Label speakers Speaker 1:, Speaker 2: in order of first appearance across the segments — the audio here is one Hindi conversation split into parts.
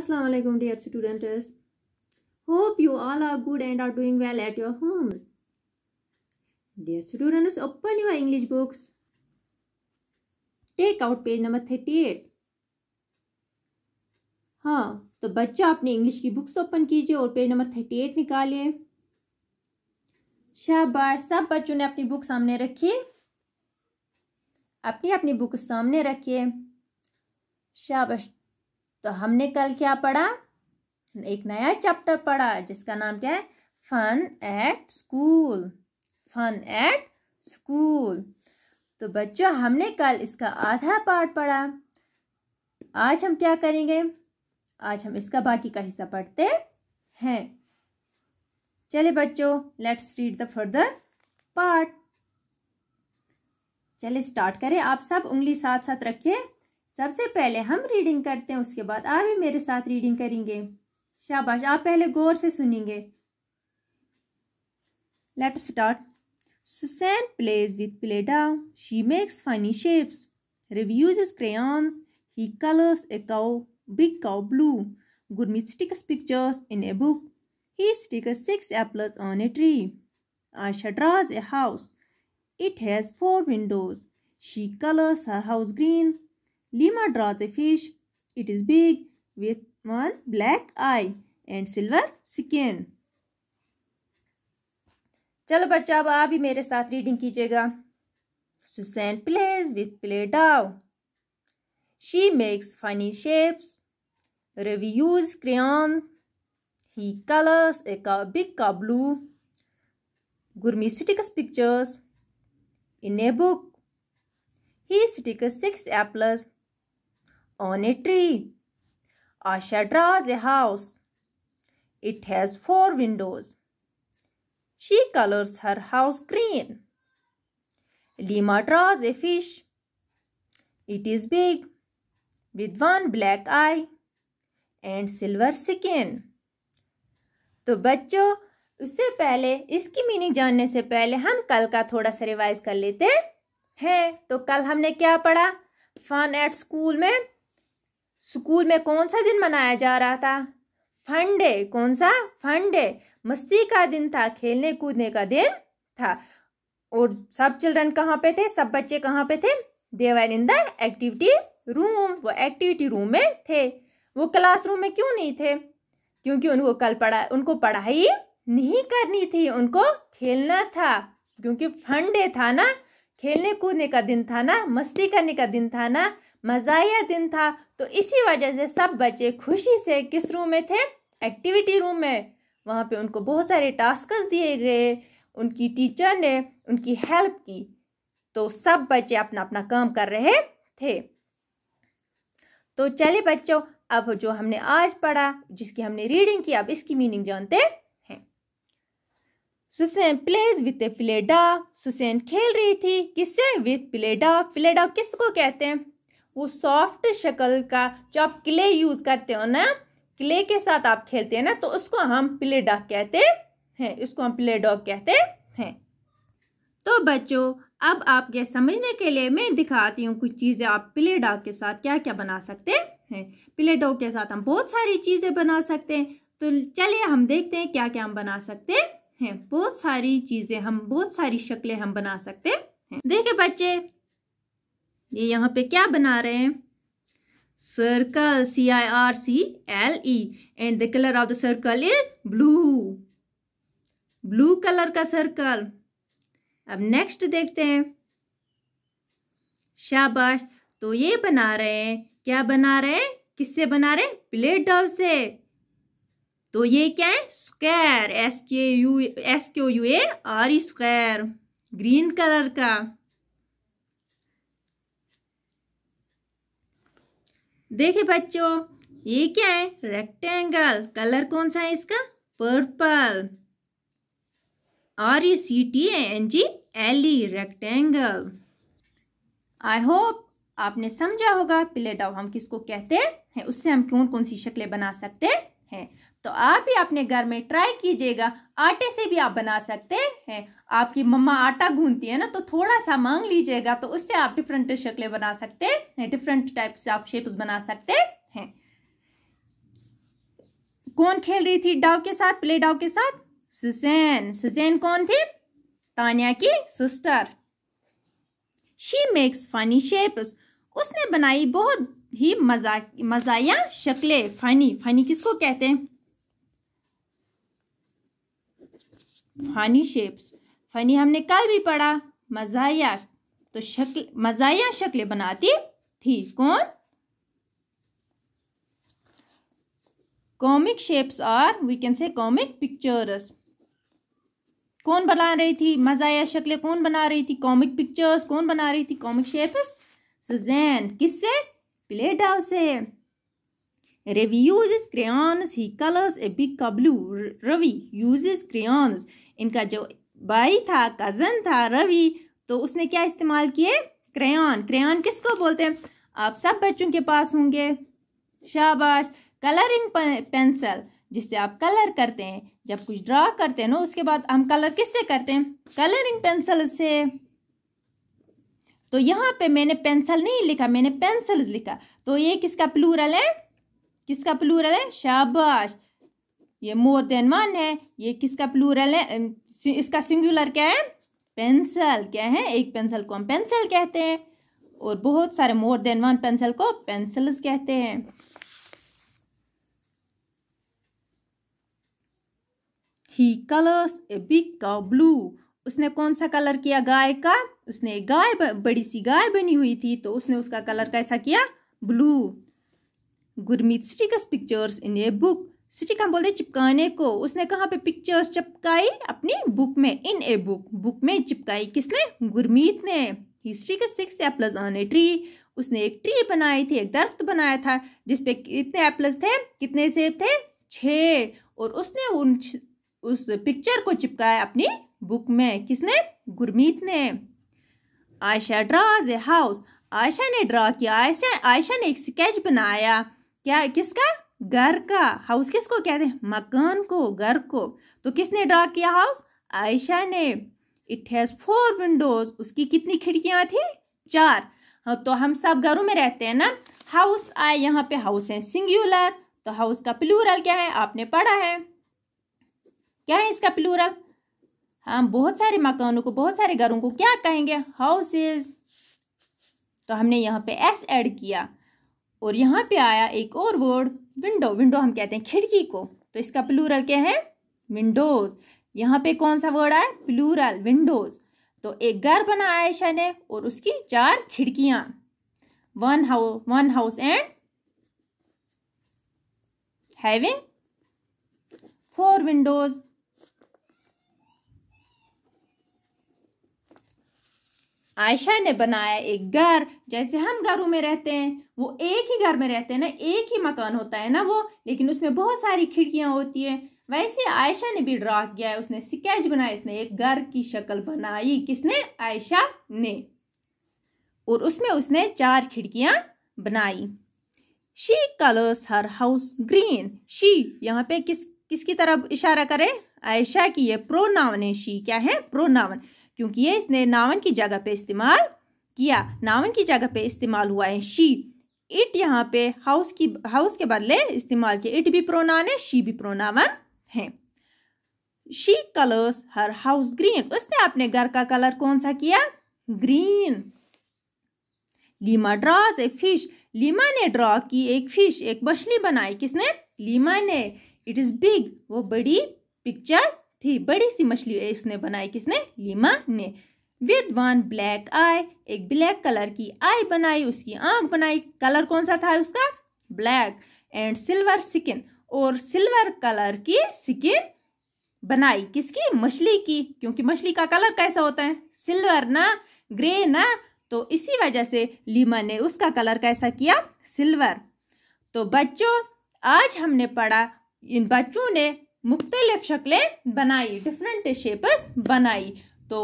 Speaker 1: अस्सलाम वालेकुम dear students hope you all are good and are doing well at your homes dear students open your english books take out page number thirty eight हाँ तो बच्चा अपनी इंग्लिश की बुक्स ओपन कीजिए और पेज नंबर थर्टी एट निकालिए शाबाश सब बच्चों ने अपनी बुक सामने रखी अपनी अपनी बुक सामने रखिए शाबाश तो हमने कल क्या पढ़ा एक नया चैप्टर पढ़ा जिसका नाम क्या है fun at school fun at school तो बच्चों हमने कल इसका आधा पार्ट पढ़ा आज हम क्या करेंगे आज हम इसका बाकी का हिस्सा पढ़ते हैं चले बच्चों let's read the further part चले स्टार्ट करें आप सब उंगली साथ साथ रखिए सबसे पहले हम रीडिंग करते हैं उसके बाद आप भी मेरे साथ रीडिंग करेंगे शाबाश आप पहले गौर से सुनेंगे let start Susan plays with playdough she makes funny shapes Ravi uses is crayons he colours a cow big cow blue Gurmeet sticks pictures in a book he sticks sticks apples on a tree Asha draws a house it has four windows she colours her house green Lima draws a fish. It is big with one black eye and silver skin. चलो बच्चा अब आप ही मेरे साथ रीडिंग कीजिएगा Susan plays with playdough she makes funny shapes Ravi uses crayons he colours a big cow blue Gurmeet sticks pictures in a book. He sticks six apples on a tree. Asha draws a house. It has four windows. She colors her house green. Lima draws a fish. It is big with one black eye and silver skin. तो बच्चों उससे पहले इसकी मीनिंग जानने से पहले हम कल का थोड़ा सा रिवाइज कर लेते हैं तो कल हमने क्या पढ़ा फन एट स्कूल में स्कूल में कौन सा दिन मनाया जा रहा था फंडे कौन सा फंडे मस्ती का दिन था खेलने कूदने का दिन था और सब चिल्ड्रन कहाँ पे थे सब बच्चे कहाँ पे थे they were in the activity room वो एक्टिविटी रूम में थे वो क्लासरूम में क्यों नहीं थे क्योंकि उनको कल पढ़ा उनको पढ़ाई नहीं करनी थी उनको खेलना था क्योंकि फंडे था ना खेलने कूदने का दिन था ना मस्ती करने का दिन था ना मज़ाया दिन था तो इसी वजह से सब बच्चे खुशी से किस रूम में थे एक्टिविटी रूम में वहाँ पे उनको बहुत सारे टास्क दिए गए उनकी टीचर ने उनकी हेल्प की तो सब बच्चे अपना अपना काम कर रहे थे तो चले बच्चों अब जो हमने आज पढ़ा जिसकी हमने रीडिंग की अब इसकी मीनिंग जानते हैं Susan plays with a playdough Susan खेल रही थी किससे विथ प्लेडा फ्लेडा किसको कहते हैं वो सॉफ्ट शक्ल का जो आप क्ले यूज़ करते हो ना क्ले के साथ आप खेलते हैं ना तो उसको हम प्लेडा कहते हैं इसको हम प्लेडा कहते हैं तो बच्चों अब आपके समझने के लिए मैं दिखाती हूँ कुछ चीज़ें आप प्लेडा के साथ क्या क्या बना सकते हैं प्लेडॉग के साथ हम बहुत सारी चीज़ें बना सकते हैं तो चलिए हम देखते हैं क्या क्या हम बना सकते हैं हैं बहुत सारी चीजें हम बहुत सारी शक्लें हम बना सकते हैं देखे बच्चे ये यहाँ पे क्या बना रहे हैं circle C I R C L E and the colour of the circle is blue blue colour का सर्कल अब नेक्स्ट देखते हैं शाबाश तो ये बना रहे हैं क्या बना रहे हैं किससे बना रहे हैं प्लेट डॉव से तो ये क्या है square S K U S Q U A R square green colour का देखे बच्चों ये क्या है रेक्टेंगल कलर कौन सा है इसका purple R E C T N G L E rectangle I hope आपने समझा होगा प्लेट ऑफ हम किसको कहते हैं उससे हम कौन कौन सी शक्लें बना सकते हैं तो आप भी अपने घर में ट्राई कीजिएगा आटे से भी आप बना सकते हैं आपकी मम्मा आटा गूंथती है ना तो थोड़ा सा मांग लीजिएगा तो उससे आप डिफरेंट शक्लें बना सकते हैं डिफरेंट टाइप से आप शेप्स बना सकते हैं कौन खेल रही थी डाव के साथ प्ले डाव के साथ सुसैन सुसैन कौन थी तानिया की sister she makes funny shapes उसने बनाई बहुत ही मजा मजाया शक्लें फनी फनी किसको कहते हैं फनी शेप्स फ़नी हमने कल भी पढ़ा मज़ाया तो शक्ल मज़ाया शक्लें बनाती थी कौन कॉमिक शेप्स और we can say comic pictures कौन बना रही थी मज़ाया शक्लें कौन बना रही थी कॉमिक पिक्चर्स कौन बना रही थी कॉमिक शेप्स सुजैन किससे प्ले डाउ से Ravi Ravi uses he colours a big big blue. Ravi uses crayons. इनका जो भाई था कज़न था रवि तो उसने क्या इस्तेमाल किए क्रेन क्रेन किसको बोलते हैं आप सब बच्चों के पास होंगे शाबाश कलरिंग पेंसिल जिससे आप कलर करते हैं जब कुछ ड्रा करते हैं ना उसके बाद हम कलर किससे करते हैं कलरिंग पेंसिल से तो यहाँ पे मैंने पेंसिल नहीं लिखा मैंने पेंसिल्स लिखा तो ये किसका प्लूरल है किसका प्लूरल है शाबाश ये मोर देन वन है ये किसका प्लूरल है इसका सिंगुलर क्या है पेंसिल क्या है एक पेंसिल को हम पेंसिल कहते हैं और बहुत सारे मोर देन वन पेंसिल को पेंसिल्स कहते हैं he colours a big cow blue उसने कौन सा कलर किया गाय का उसने गाय बड़ी सी गाय बनी हुई थी तो उसने उसका कलर कैसा किया blue Gurmeet sticks pictures in a book stick हम बोलते हैं चिपकाने को उसने कहाँ पे पिक्चर्स चिपकाई अपनी बुक में इन ए बुक बुक में चिपकाई किसने गुरमीत ने हिस्ट्री का sticks apples on a tree उसने एक ट्री बनाई थी एक दरख्त बनाया था जिसपे कितने एप्लस थे कितने सेब थे छः और उसने उन उस पिक्चर को चिपकाया अपनी बुक में किसने गुरमीत ने Ayesha draws a house Ayesha ने ड्रा किया आयशा आयशा ने एक स्केच बनाया क्या किसका घर का हाउस किसको कहते हैं मकान को घर को तो किसने ड्रा किया हाउस आयशा ने इट हैज़ फोर विंडोज उसकी कितनी खिड़कियाँ थी चार हाँ, तो हम सब घरों में रहते हैं ना हाउस आए यहाँ पे हाउस है सिंगुलर तो हाउस का प्लूरल क्या है आपने पढ़ा है क्या है इसका प्लूरल हम बहुत सारे मकानों को बहुत सारे घरों को क्या कहेंगे हाउसेज तो हमने यहाँ पे एस ऐड किया और यहाँ पे आया एक और वर्ड विंडो विंडो हम कहते हैं खिड़की को तो इसका प्लूरल क्या है विंडोज यहाँ पे कौन सा वर्ड आया प्लूरल विंडोज तो एक घर बना आयशा ने और उसकी चार खिड़कियां one house one house and having four windows Ayesha ने बनाया एक घर जैसे हम घरों में रहते हैं वो एक ही घर में रहते हैं ना एक ही मकान होता है ना वो लेकिन उसमें बहुत सारी खिड़कियाँ होती हैं वैसे आयशा ने भी ड्रा किया है उसने स्केच बनाया इसने एक घर की शक्ल बनाई किसने आयशा ने और उसमें उसने चार खिड़कियाँ बनाई she colours her house green she यहाँ पे किस किसकी तरफ इशारा करे आयशा की ये प्रोनाउन है शी क्या है प्रोनाउन क्योंकि ये इसने नावन की जगह पे इस्तेमाल किया नावन की जगह पे इस्तेमाल हुआ है शी इट यहाँ पे हाउस की हाउस के बदले इस्तेमाल किया इट भी प्रोनाउन है शी भी प्रोनावन है she colours her house green उसने अपने घर का कलर कौन सा किया green Lima draws a fish Lima ने ड्रॉ की एक फिश एक मछली बनाई किसने लीमा ने इट इज बिग वो बड़ी पिक्चर थी बड़ी सी मछली इसने बनाई किसने लीमा ने विद वन ब्लैक आई एक ब्लैक कलर की आई बनाई उसकी आंख बनाई कलर कौन सा था उसका ब्लैक एंड सिल्वर स्किन और सिल्वर कलर की स्किन बनाई किसकी मछली की क्योंकि मछली का कलर कैसा होता है सिल्वर ना ग्रे ना तो इसी वजह से लीमा ने उसका कलर कैसा किया सिल्वर तो बच्चों आज हमने पढ़ा इन बच्चों ने मुख्तलिफ शक्लें बनाई डिफरेंट शेप्स बनाई तो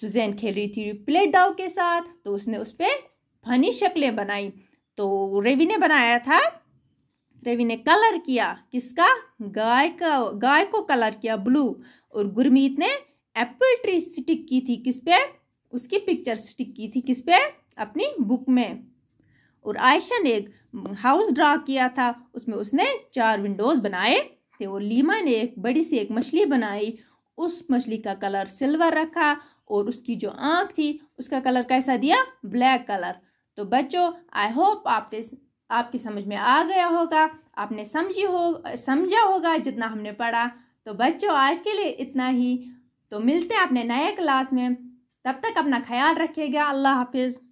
Speaker 1: सुजैन खेल रही थी प्लेट डाव के साथ तो उसने उस पर फनी शक्लें बनाई तो रवि ने बनाया था रवि ने कलर किया किसका गाय का गाय को कलर किया ब्लू और गुरमीत ने एप्पल ट्री स्टिक की थी किस पे उसकी पिक्चर स्टिक की थी किस पे अपनी बुक में और आयशा ने एक हाउस ड्रा किया था उसमें उसने चार विंडोज़ बनाए थे और लीमा ने एक बड़ी सी एक मछली बनाई उस मछली का कलर सिल्वर रखा और उसकी जो आँख थी उसका कलर कैसा दिया ब्लैक कलर तो बच्चों आई होप आपने आपकी समझ में आ गया होगा आपने समझी हो समझा होगा जितना हमने पढ़ा तो बच्चों आज के लिए इतना ही तो मिलते हैं अपने नए क्लास में तब तक अपना ख्याल रखिएगा अल्लाह हाफिज़